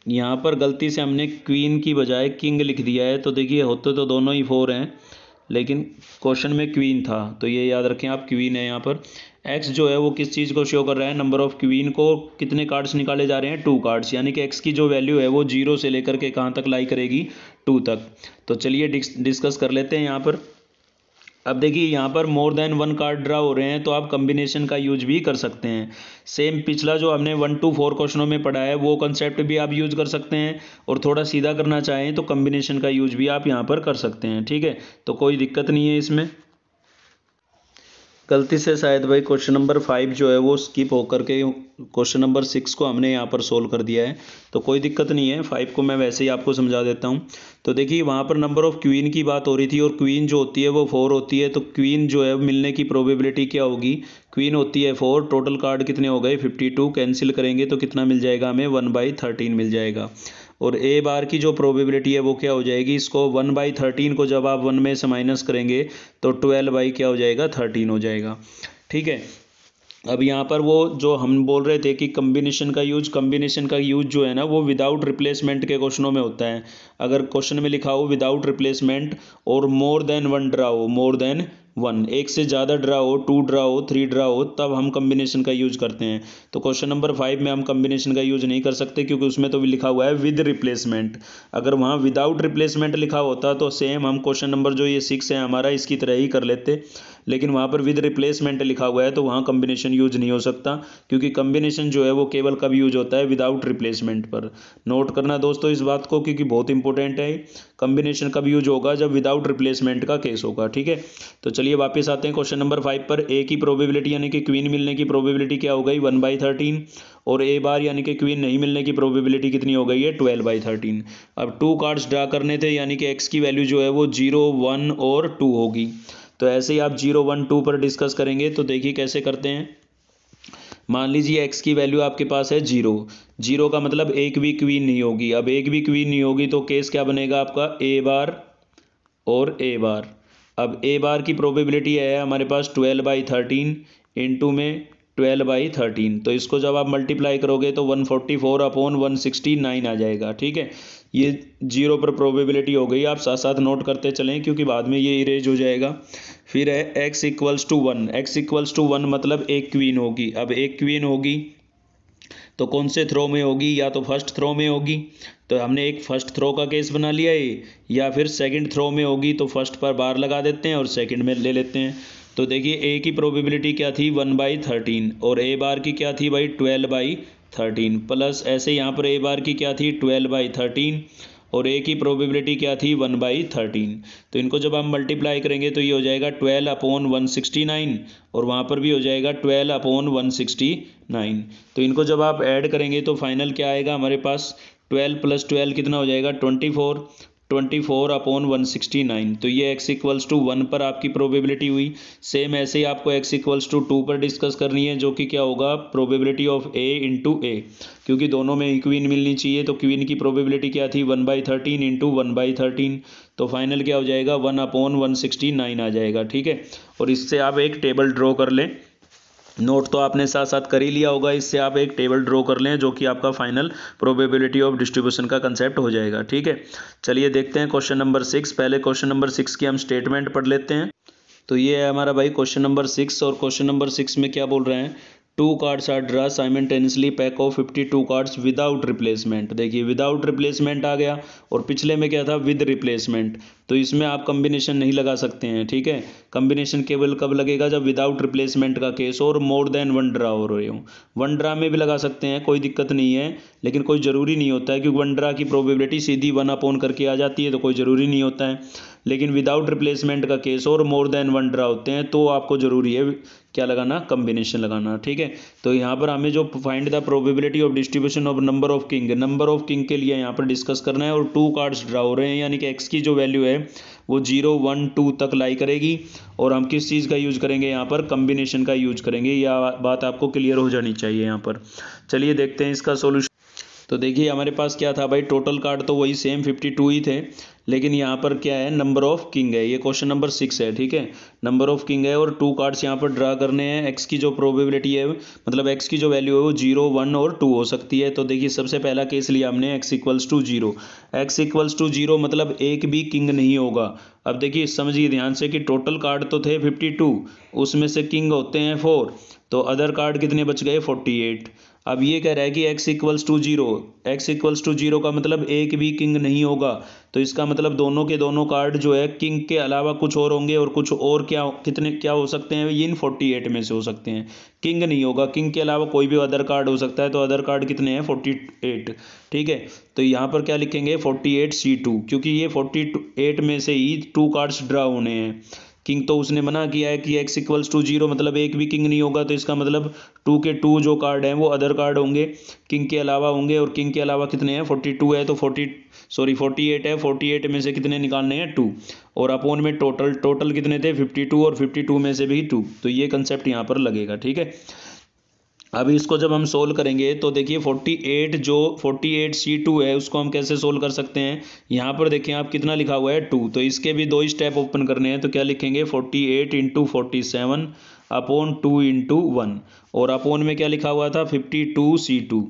यहाँ पर गलती से हमने क्वीन की बजाय किंग लिख दिया है तो देखिए होते तो दोनों ही फोर हैं लेकिन क्वेश्चन में क्वीन था तो ये याद रखें आप क्वीन है यहाँ पर एक्स जो है वो किस चीज़ को शो कर रहा है नंबर ऑफ़ क्वीन को कितने कार्ड्स निकाले जा रहे हैं टू कार्ड्स यानी कि एक्स की जो वैल्यू है वो जीरो से लेकर के कहाँ तक लाई करेगी टू तक तो चलिए डिस्कस कर लेते हैं यहाँ पर अब देखिए यहाँ पर more than one card draw हो रहे हैं तो आप कम्बिनेशन का यूज भी कर सकते हैं सेम पिछला जो हमने वन टू फोर क्वेश्चनों में पढ़ा है वो कंसेप्ट भी आप यूज कर सकते हैं और थोड़ा सीधा करना चाहें तो कम्बिनेशन का यूज भी आप यहाँ पर कर सकते हैं ठीक है तो कोई दिक्कत नहीं है इसमें गलती से शायद भाई क्वेश्चन नंबर फाइव जो है वो स्किप होकर के क्वेश्चन नंबर सिक्स को हमने यहाँ पर सोल्व कर दिया है तो कोई दिक्कत नहीं है फाइव को मैं वैसे ही आपको समझा देता हूँ तो देखिए वहाँ पर नंबर ऑफ़ क्वीन की बात हो रही थी और क्वीन जो होती है वो फोर होती है तो क्वीन जो है मिलने की प्रोबेबिलिटी क्या होगी क्वीन होती है फोर टोटल कार्ड कितने हो गए फिफ्टी टू कैंसिल करेंगे तो कितना मिल जाएगा हमें वन बाई थर्टीन मिल जाएगा और ए बार की जो प्रोबेबिलिटी है वो क्या हो जाएगी इसको वन बाई थर्टीन को जब आप वन में से माइनस करेंगे तो ट्वेल्व बाई क्या हो जाएगा थर्टीन हो जाएगा ठीक है अब यहाँ पर वो जो हम बोल रहे थे कि कम्बिनेशन का यूज कम्बिनेशन का यूज जो है ना वो विदाउट रिप्लेसमेंट के क्वेश्चनों में होता है अगर क्वेश्चन में लिखा हो विदाउट रिप्लेसमेंट और मोर देन वन ड्रा हो मोर देन वन एक से ज़्यादा ड्रा हो टू ड्रा हो थ्री ड्रा हो तब हम कम्बिनेशन का यूज करते हैं तो क्वेश्चन नंबर फाइव में हम कम्बिनेशन का यूज नहीं कर सकते क्योंकि उसमें तो लिखा हुआ है विद रिप्लेसमेंट अगर वहाँ विदाउट रिप्लेसमेंट लिखा होता तो सेम हम क्वेश्चन नंबर जो ये सिक्स है हमारा इसकी तरह ही कर लेते लेकिन वहाँ पर विद रिप्लेसमेंट लिखा हुआ है तो वहाँ कम्बिनेशन यूज नहीं हो सकता क्योंकि कम्बिनेशन जो है वो केवल कब यूज होता है विदाउट रिप्लेसमेंट पर नोट करना दोस्तों इस बात को क्योंकि बहुत इंपॉर्टेंट है कम्बिनेशन कब यूज होगा जब विदाउट रिप्लेसमेंट का केस होगा ठीक है तो चलिए वापस आते हैं क्वेश्चन नंबर फाइव पर ए की प्रोबेबिलिटी यानी कि क्वीन मिलने की प्रोबेबिलिटी क्या हो गई वन बाई थर्टीन और ए बार यानी कि क्वीन नहीं मिलने की प्रोबेबिलिटी कितनी हो गई है ट्वेल्व बाई थर्टीन अब टू कार्ड्स ड्रा करने थे यानी कि एक्स की वैल्यू जो है वो जीरो वन और टू होगी तो ऐसे ही आप जीरो वन टू पर डिस्कस करेंगे तो देखिए कैसे करते हैं मान लीजिए एक्स की वैल्यू आपके पास है जीरो जीरो का मतलब एक भी क्वीन नहीं होगी अब एक भी क्वीन नहीं होगी तो केस क्या बनेगा आपका ए बार और ए बार अब ए बार की प्रोबेबिलिटी है हमारे पास ट्वेल्व बाई थर्टीन इंटू में ट्वेल्व बाई थर्टीन तो इसको जब आप मल्टीप्लाई करोगे तो one forty four upon one sixty nine आ जाएगा ठीक है ये जीरो पर प्रोबेबिलिटी हो गई आप साथ साथ नोट करते चलें क्योंकि बाद में ये इरेज हो जाएगा फिर है x equals to one x equals to one मतलब एक क्वीन होगी अब एक क्वीन होगी तो कौन से थ्रो में होगी या तो फर्स्ट थ्रो में होगी तो हमने एक फर्स्ट थ्रो का केस बना लिया ये या फिर सेकंड थ्रो में होगी तो फर्स्ट पर बार लगा देते हैं और सेकंड में ले लेते हैं तो देखिए ए की प्रोबेबिलिटी क्या थी वन बाई थर्टीन और ए बार की क्या थी भाई ट्वेल्व बाई थर्टीन प्लस ऐसे यहाँ पर ए बार की क्या थी ट्वेल्व बाई थर्टीन और ए की प्रोबेबिलिटी क्या थी वन बाई थर्टीन तो इनको जब हम मल्टीप्लाई करेंगे तो ये हो जाएगा twelve upon one sixty nine और वहाँ पर भी हो जाएगा twelve upon one sixty nine तो इनको जब आप ऐड करेंगे तो फाइनल क्या आएगा हमारे पास ट्वेल्व प्लस ट्वेल्व कितना हो जाएगा twenty four twenty four upon one sixty nine तो ये एक्स इक्वल्स टू वन पर आपकी प्रोबेबिलिटी हुई सेम ऐसे ही आपको एक्स इक्वल्स टू टू पर डिस्कस करनी है जो कि क्या होगा probability of A into A क्योंकि दोनों में क्वीन मिलनी चाहिए तो क्वीन की प्रोबेबिलिटी क्या थी one by thirteen into one by thirteen तो फाइनल क्या हो जाएगा one upon one sixty nine आ जाएगा ठीक है और इससे आप एक टेबल ड्रॉ कर लें नोट तो आपने साथ साथ कर ही लिया होगा इससे आप एक टेबल ड्रॉ कर लें जो कि आपका फाइनल प्रोबेबिलिटी ऑफ डिस्ट्रीब्यूशन का कंसेप्ट हो जाएगा ठीक है चलिए देखते हैं क्वेश्चन नंबर सिक्स पहले क्वेश्चन नंबर सिक्स की हम स्टेटमेंट पढ़ लेते हैं तो ये है हमारा भाई क्वेश्चन नंबर सिक्स और क्वेश्चन नंबर सिक्स में क्या बोल रहे हैं two cards are draw simultaneously pack of fifty two cards without replacement देखिए विदाउट रिप्लेसमेंट आ गया और पिछले में क्या था विद रिप्लेसमेंट तो इसमें आप कम्बिनेशन नहीं लगा सकते हैं ठीक है कम्बिनेशन केवल कब लगेगा जब विदाउट रिप्लेसमेंट का केस और मोर देन वन ड्रा हो रहे हो वन ड्रा में भी लगा सकते हैं कोई दिक्कत नहीं है लेकिन कोई ज़रूरी नहीं होता है क्योंकि वन ड्रा की प्रोबेबिलिटी सीधी वन अपोन करके आ जाती है तो कोई ज़रूरी नहीं होता है लेकिन विदाउट रिप्लेसमेंट का केस और मोर देन वन ड्रा होते हैं तो आपको ज़रूरी है क्या लगाना कम्बिनेशन लगाना ठीक है तो यहाँ पर हमें जो find the probability of distribution of number of king number of king के लिए यहाँ पर डिस्कस करना है और टू कार्ड्स ड्रा हो रहे हैं यानी कि एक्स की जो वैल्यू है वो जीरो वन टू तक लाई करेगी और हम किस चीज़ का यूज करेंगे यहाँ पर कम्बिनेशन का यूज करेंगे या बात आपको क्लियर हो जानी चाहिए यहाँ पर चलिए देखते हैं इसका सोल्यूशन तो देखिए हमारे पास क्या था भाई टोटल कार्ड तो वही सेम फिफ्टी टू ही थे लेकिन यहाँ पर क्या है नंबर ऑफ किंग है ये क्वेश्चन नंबर सिक्स है ठीक है नंबर ऑफ किंग है और टू कार्ड्स यहाँ पर ड्रा करने हैं एक्स की जो प्रोबेबिलिटी है मतलब एक्स की जो वैल्यू है वो जीरो वन और टू हो सकती है तो देखिए सबसे पहला केस लिया हमने x equals to zero x equals to zero मतलब एक भी किंग नहीं होगा अब देखिए समझिए ध्यान से कि टोटल कार्ड तो थे फिफ्टी टू उसमें से किंग होते हैं फोर तो अदर कार्ड कितने बच गए फोर्टी एट अब ये कह रहा है कि x equals to zero x equals to zero का मतलब एक भी किंग नहीं होगा तो इसका मतलब दोनों के दोनों कार्ड जो है किंग के अलावा कुछ और होंगे और कुछ और क्या कितने क्या हो सकते हैं इन फोर्टी एट में से हो सकते हैं किंग नहीं होगा किंग के अलावा कोई भी अदर कार्ड हो सकता है तो अदर कार्ड कितने हैं फोर्टी एट ठीक है तो यहाँ पर क्या लिखेंगे फोर्टी एट सी टू क्योंकि ये फोर्टी एट में से ही टू कार्ड्स ड्रा होने हैं किंग तो उसने मना किया है कि एक्स इक्वल्स टू जीरो मतलब एक भी किंग नहीं होगा तो इसका मतलब टू के टू जो कार्ड हैं वो अदर कार्ड होंगे किंग के अलावा होंगे और किंग के अलावा कितने हैं फोर्टी टू है तो फोर्टी सॉरी फोर्टी एट है फोर्टी एट में से कितने निकालने हैं टू और अपोन में टोटल टोटल कितने थे फिफ्टी टू और फिफ्टी टू में से भी टू तो ये कंसेप्ट यहाँ पर लगेगा ठीक है अभी इसको जब हम सोल्व करेंगे तो देखिए 48 जो 48 सी टू है उसको हम कैसे सोल्व कर सकते हैं यहाँ पर देखिए आप कितना लिखा हुआ है टू तो इसके भी दो स्टेप ओपन करने हैं तो क्या लिखेंगे 48 eight into forty seven upon two into one और अपोन में क्या लिखा हुआ था 52 सी टू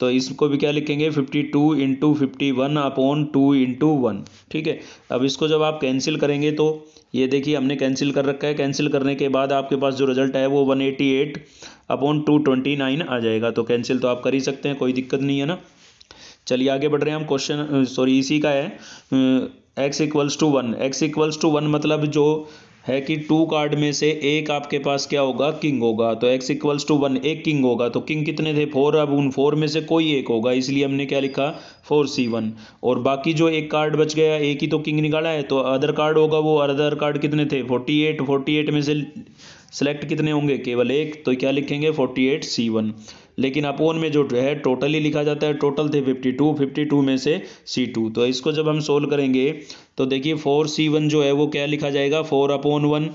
तो इसको भी क्या लिखेंगे 52 two into fifty one upon two into one ठीक है अब इसको जब आप कैंसिल करेंगे तो ये देखिए हमने कैंसिल कर रखा है कैंसिल करने के बाद आपके पास जो रिजल्ट है वो 188 अपॉन टू आ जाएगा तो कैंसिल तो आप कर ही सकते हैं कोई दिक्कत नहीं है ना चलिए आगे बढ़ रहे हैं हम क्वेश्चन सॉरी इसी का है x equals to one x equals to one मतलब जो है कि टू कार्ड में से एक आपके पास क्या होगा किंग होगा तो एक्स इक्वल्स टू वन एक किंग होगा तो किंग कितने थे फोर अब उन फोर में से कोई एक होगा इसलिए हमने क्या लिखा फोर सी वन और बाकी जो एक कार्ड बच गया एक ही तो किंग निकाला है तो अदर कार्ड होगा वो अदर कार्ड कितने थे फोर्टी एट फोर्टी एट में से सेलेक्ट कितने होंगे केवल एक तो क्या लिखेंगे फोर्टी एट सी वन लेकिन अपोन में जो है टोटली लिखा जाता है टोटल थे फिफ्टी टू फिफ्टी टू में से सी टू तो इसको जब हम सोल्व करेंगे तो देखिए फोर सी वन जो है वो क्या लिखा जाएगा फोर अपोन वन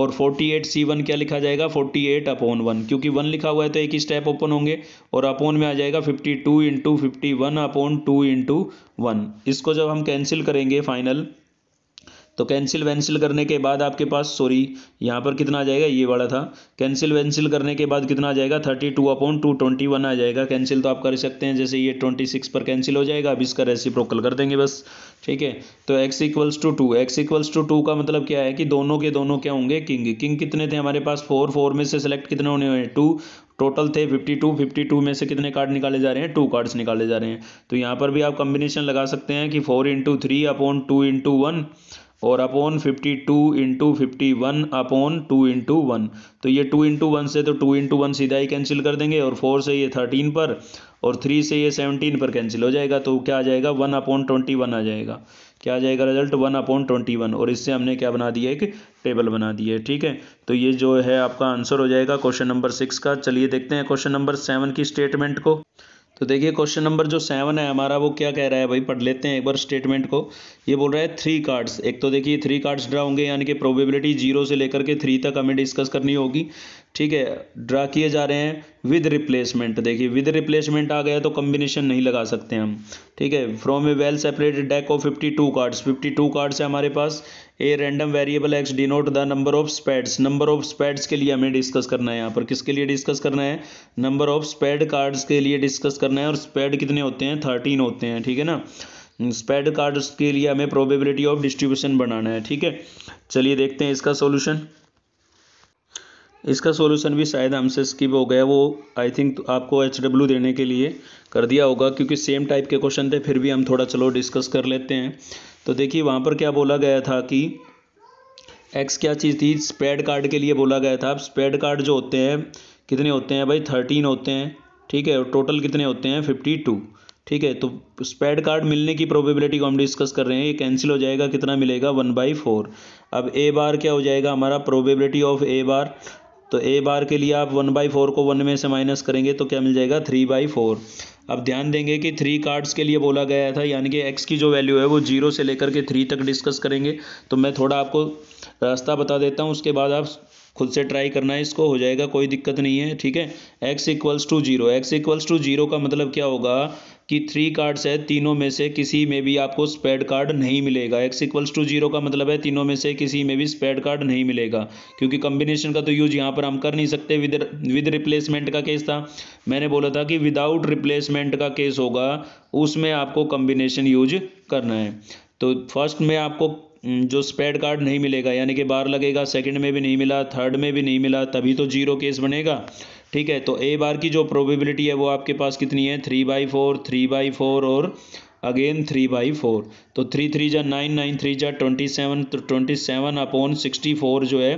और एट सी वन क्या लिखा जाएगा 48 एट अपोन वन क्योंकि वन लिखा हुआ है तो एक ही स्टेप ओपन होंगे और अपोन में आ जाएगा 52 two into fifty one upon two into one इसको जब हम कैंसिल करेंगे फाइनल तो कैंसिल वैंसिल करने के बाद आपके पास सॉरी यहाँ पर कितना आ जाएगा ये वाला था कैंसिल वैंसिल करने के बाद कितना आ जाएगा thirty two upon two twenty one आ जाएगा कैंसिल तो आप कर सकते हैं जैसे ये ट्वेंटी सिक्स पर कैंसिल हो जाएगा अब इसका प्रोकल कर देंगे बस ठीक है तो x equals to two x equals to two का मतलब क्या है कि दोनों के दोनों क्या होंगे किंग किंग कितने थे हमारे पास फोर फोर में से सेलेक्ट कितने होने हुए हैं टू टोटल थे 52 52 में से कितने कार्ड निकाले जा रहे हैं टू कार्ड्स निकाले जा रहे हैं तो यहाँ पर भी आप कॉम्बिनेशन लगा सकते हैं कि four into three upon two into one और upon fifty two into fifty one upon two into one तो ये टू इंटू वन से तो टू इंटू वन सीधा ही कैंसिल कर देंगे और फोर से ये थर्टीन पर और थ्री से ये सेवनटीन पर कैंसिल हो जाएगा तो क्या आ जाएगा वन अपॉन ट्वेंटी वन आ जाएगा क्या आ जाएगा result one upon twenty one और इससे हमने क्या बना दिया एक टेबल बना दिया है ठीक है तो ये जो है आपका आंसर हो जाएगा क्वेश्चन नंबर सिक्स का चलिए देखते हैं क्वेश्चन नंबर सेवन की स्टेटमेंट को तो देखिए क्वेश्चन नंबर जो सेवन है हमारा वो क्या कह रहा है भाई पढ़ लेते हैं एक बार स्टेटमेंट को ये बोल रहा है थ्री कार्ड्स एक तो देखिए थ्री कार्ड्स ड्रा होंगे यानी कि प्रोबेबिलिटी जीरो से लेकर के थ्री तक हमें डिस्कस करनी होगी ठीक है ड्रा किए जा रहे हैं विद रिप्लेसमेंट देखिए विद रिप्लेसमेंट आ गया तो कम्बिनेशन नहीं लगा सकते हम ठीक है from a well separated deck of fifty two cards fifty two cards है हमारे पास a random variable x denote the number of spades number of spades के लिए हमें डिस्कस करना है यहाँ पर किसके लिए डिस्कस करना है नंबर ऑफ स्पैड कार्ड्स के लिए डिस्कस करना है और स्पैड कितने होते हैं थर्टीन होते हैं ठीक है ना स्पैड कार्ड्स के लिए हमें प्रोबेबिलिटी ऑफ डिस्ट्रीब्यूशन बनाना है ठीक है चलिए देखते हैं इसका सोल्यूशन इसका सोल्यूशन भी शायद हमसे स्किप हो गया वो आई थिंक आपको एच डब्ल्यू देने के लिए कर दिया होगा क्योंकि सेम टाइप के क्वेश्चन थे फिर भी हम थोड़ा चलो डिस्कस कर लेते हैं तो देखिए वहाँ पर क्या बोला गया था कि एक्स क्या चीज़ थी स्प्रेड कार्ड के लिए बोला गया था अब स्प्रेड कार्ड जो होते हैं कितने होते हैं भाई थर्टीन होते हैं ठीक है और टोटल कितने होते हैं फिफ्टी टू ठीक है तो स्पेड कार्ड मिलने की प्रोबेबिलिटी को हम डिस्कस कर रहे हैं ये कैंसिल हो जाएगा कितना मिलेगा वन बाई फोर अब ए बार क्या हो जाएगा हमारा प्रोबेबिलिटी ऑफ ए बार तो ए बार के लिए आप वन बाई फोर को वन में से माइनस करेंगे तो क्या मिल जाएगा थ्री बाई फोर अब ध्यान देंगे कि थ्री कार्ड्स के लिए बोला गया था यानी कि एक्स की जो वैल्यू है वो जीरो से लेकर के थ्री तक डिस्कस करेंगे तो मैं थोड़ा आपको रास्ता बता देता हूँ उसके बाद आप खुद से ट्राई करना है इसको हो जाएगा कोई दिक्कत नहीं है ठीक है x equals to zero x equals to zero का मतलब क्या होगा कि थ्री कार्ड्स है तीनों में से किसी में भी आपको स्पेड कार्ड नहीं मिलेगा एक्स इक्वल्स टू जीरो का मतलब है तीनों में से किसी में भी स्पेड कार्ड नहीं मिलेगा क्योंकि कॉम्बिनेशन का तो यूज यहाँ पर हम कर नहीं सकते विद विद रिप्लेसमेंट का केस था मैंने बोला था कि विदाउट रिप्लेसमेंट का केस होगा उसमें आपको कॉम्बिनेशन यूज करना है तो फर्स्ट में आपको हम्म, जो स्पेड कार्ड नहीं मिलेगा यानी कि बार लगेगा सेकंड में भी नहीं मिला थर्ड में भी नहीं मिला तभी तो जीरो केस बनेगा ठीक है तो ए बार की जो प्रोबेबिलिटी है वो आपके पास कितनी है three by four three by four और अगेन थ्री बाई फोर तो थ्री थ्री जा नाइन नाइन थ्री जा ट्वेंटी सेवन तो twenty seven upon sixty four जो है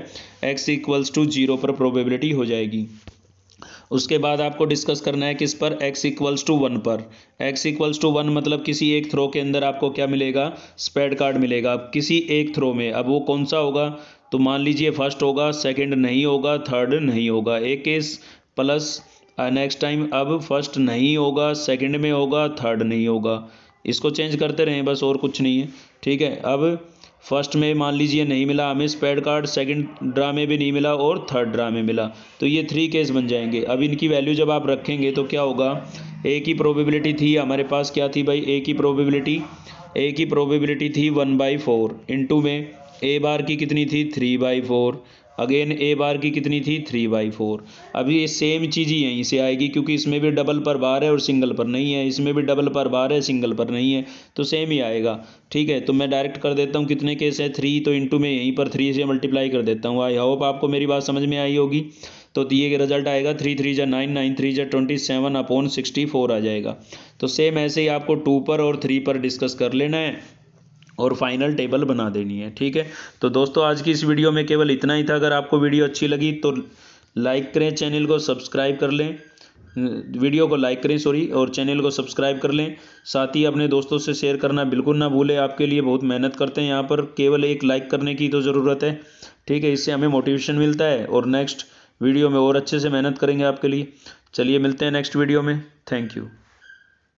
एक्स इक्वल्स टू जीरो पर प्रोबेबिलिटी हो जाएगी उसके बाद आपको डिस्कस करना है किस पर x इक्वल्स टू वन पर x इक्वल्स टू वन मतलब किसी एक थ्रो के अंदर आपको क्या मिलेगा स्पेड कार्ड मिलेगा किसी एक थ्रो में अब वो कौन सा होगा तो मान लीजिए फर्स्ट होगा सेकंड नहीं होगा थर्ड नहीं होगा एक केस प्लस नेक्स्ट टाइम अब फर्स्ट नहीं होगा सेकंड में होगा थर्ड नहीं होगा इसको चेंज करते रहें बस और कुछ नहीं है ठीक है अब फर्स्ट में मान लीजिए नहीं मिला हमें स्पेड कार्ड सेकंड ड्रा में भी नहीं मिला और थर्ड ड्रा में मिला तो ये थ्री केस बन जाएंगे अब इनकी वैल्यू जब आप रखेंगे तो क्या होगा ए की प्रोबेबिलिटी थी हमारे पास क्या थी भाई ए की प्रोबेबिलिटी ए की प्रोबेबिलिटी थी वन बाई फोर में ए बार की कितनी थी थ्री बाई फोर अगेन ए बार की कितनी थी थ्री बाई फोर अब ये सेम चीज़ ही यहीं से आएगी क्योंकि इसमें भी डबल पर बार है और सिंगल पर नहीं है इसमें भी डबल पर बार है सिंगल पर नहीं है तो सेम ही आएगा ठीक है तो मैं डायरेक्ट कर देता हूँ कितने केस है थ्री तो इंटू में यहीं पर थ्री से मल्टीप्लाई कर देता हूँ आई होप आपको मेरी बात समझ में आई होगी तो ये रिजल्ट आएगा थ्री थ्री जै नाइन नाइन थ्री जा twenty seven upon sixty four आ जाएगा तो सेम ऐसे ही आपको टू पर और थ्री पर डिस्कस कर लेना है और फाइनल टेबल बना देनी है ठीक है तो दोस्तों आज की इस वीडियो में केवल इतना ही था अगर आपको वीडियो अच्छी लगी तो लाइक करें चैनल को सब्सक्राइब कर लें वीडियो को लाइक करें सॉरी और चैनल को सब्सक्राइब कर लें साथ ही अपने दोस्तों से शेयर करना बिल्कुल ना भूलें आपके लिए बहुत मेहनत करते हैं यहाँ पर केवल एक लाइक करने की तो ज़रूरत है ठीक है इससे हमें मोटिवेशन मिलता है और नेक्स्ट वीडियो में और अच्छे से मेहनत करेंगे आपके लिए चलिए मिलते हैं नेक्स्ट वीडियो में थैंक यू